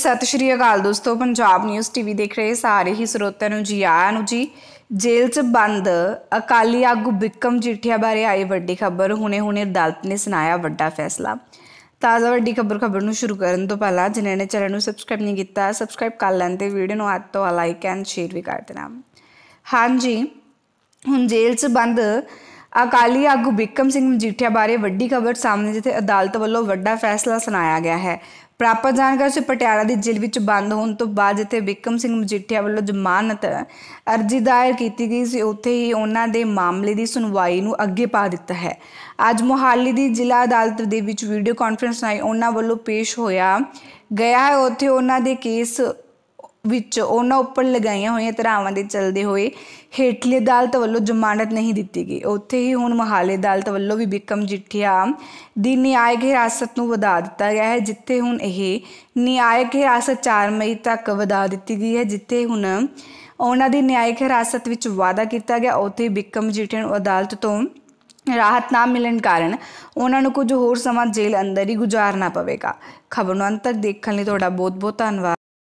ਸਤਿ ਸ਼੍ਰੀ ਅਕਾਲ ਦੋਸਤੋ Punjab news TV ਦੇਖ ਰਹੇ ਸਾਰੇ ਹੀ ਸਰੋਤਿਆਂ ਨੂੰ ਜੀ ਆਇਆਂ ਨੂੰ ਜੀ ਜੇਲ੍ਹ 'ਚ ਬੰਦ ਅਕਾਲੀ ਆਗੂ ਬਿਕਮ ਜਿੱਠਿਆ ਬਾਰੇ ਆਈ ਵੱਡੀ ਖਬਰ ਹੁਣੇ-ਹੁਣੇ ਅਦਾਲਤ ਨੇ ਸੁਣਾਇਆ ਵੱਡਾ ਫੈਸਲਾ ਤਾਜ਼ਾ ਵੱਡੀ ਖਬਰ ਖਬਰ ਨੂੰ ਸ਼ੁਰੂ ਕਰਨ ਤੋਂ ਪਹਿਲਾਂ ਜਿਨ੍ਹਾਂ ਨੇ ਚੈਨਲ ਨੂੰ ਸਬਸਕ੍ਰਾਈਬ ਨਹੀਂ ਕੀਤਾ ਸਬਸਕ੍ਰਾਈਬ ਕਰ ਲੈਣ ਤੇ ਵੀਡੀਓ ਨੂੰ ਹੱਥ ਤੋਂ ਲਾਈਕ ਐਂਡ ਸ਼ੇਅਰ ਵੀ ਕਰ ਦੇਣਾ ਹਾਂਜੀ ਹੁਣ ਜੇਲ੍ਹ 'ਚ ਬੰਦ ਅਕਾਲੀ ਆਗੂ ਬਿਕਮ ਸਿੰਘ ਮਜੀਠਿਆ ਬਾਰੇ ਵੱਡੀ ਖਬਰ ਸਾਹਮਣੇ ਜਿੱਥੇ ਅਦਾਲਤ ਵੱਲੋਂ ਵੱਡਾ ਫੈਸਲਾ ਸੁਣਾਇਆ ਗਿਆ ਹੈ ਪ੍ਰਾਪਤ ਜਾਣਕਾਰੀ ਸੇ ਪਟਿਆਲਾ ਦੀ ਜੇਲ੍ਹ ਵਿੱਚ ਬੰਦ ਹੋਣ ਤੋਂ ਬਾਅਦ ਜਿੱਥੇ ਬਿਕਮ ਸਿੰਘ ਮਜੀਠੀਆ ਵੱਲੋਂ ਜ਼ਮਾਨਤ ਅਰਜ਼ੀ ਦਾਇਰ ਕੀਤੀ ਗਈ ਸੀ ਉੱਥੇ ਹੀ ਉਹਨਾਂ ਦੇ ਮਾਮਲੇ ਦੀ ਸੁਣਵਾਈ ਨੂੰ ਅੱਗੇ ਪਾ ਦਿੱਤਾ ਹੈ ਅੱਜ ਮੁਹਾਲੀ ਦੀ ਜ਼ਿਲ੍ਹਾ ਅਦਾਲਤ ਦੇ ਵਿੱਚ ਵੀਡੀਓ ਕਾਨਫਰੰਸ ਰਾਹੀਂ ਉਹਨਾਂ ਵੱਲੋਂ ਪੇਸ਼ ਹੋਇਆ ਗਿਆ ਹੈ ਉੱਥੇ ਉਹਨਾਂ ਦੇ ਕੇਸ ਵਿੱਚ ਉਹਨਾਂ ਉੱਪਰ ਲਗਾਈਆਂ ਹੋਈਆਂ ਧਰਾਵਾਂ ਦੇ ਚਲਦੇ ਹੋਏ ਹੇਠਲੀ ਅਦਾਲਤ ਵੱਲੋਂ ਜ਼ਮਾਨਤ ਨਹੀਂ ਦਿੱਤੀ ਗਈ ਉੱਥੇ ਹੀ ਹੁਣ ਮਹਾਲੇ ਅਦਾਲਤ ਵੱਲੋਂ ਵੀ ਬਿਕਮ ਜਿੱਠਿਆ ਦੀ ਨਿਆਇਕ ਹਿਰਾਸਤ ਨੂੰ ਵਧਾ ਦਿੱਤਾ ਗਿਆ ਹੈ ਜਿੱਥੇ ਹੁਣ ਇਹ ਨਿਆਇਕ ਹਿਰਾਸਤ 4 ਮਈ ਤੱਕ ਵਧਾ ਦਿੱਤੀ ਗਈ ਹੈ ਜਿੱਥੇ ਹੁਣ ਉਹਨਾਂ ਦੀ ਨਿਆਇਕ ਹਿਰਾਸਤ ਵਿੱਚ ਵਾਅਦਾ ਕੀਤਾ ਗਿਆ ਉੱਥੇ ਬਿਕਮ ਜਿੱਠਿਆ ਨੂੰ ਅਦਾਲਤ ਤੋਂ ਰਾਹਤ ਨਾ ਮਿਲਣ ਕਾਰਨ ਉਹਨਾਂ ਨੂੰ ਕੁਝ ਹੋਰ ਸਮਾਂ ਜੇਲ੍ਹ ਅੰਦਰ ਹੀ ਗੁਜ਼ਾਰਨਾ ਪਵੇਗਾ ਖਬਰ ਨੂੰ ਅੰਤ ਤੱਕ ਦੇਖਣ ਲਈ ਤੁਹਾਡਾ ਬਹੁਤ ਬਹੁਤ ਧੰਨਵਾਦ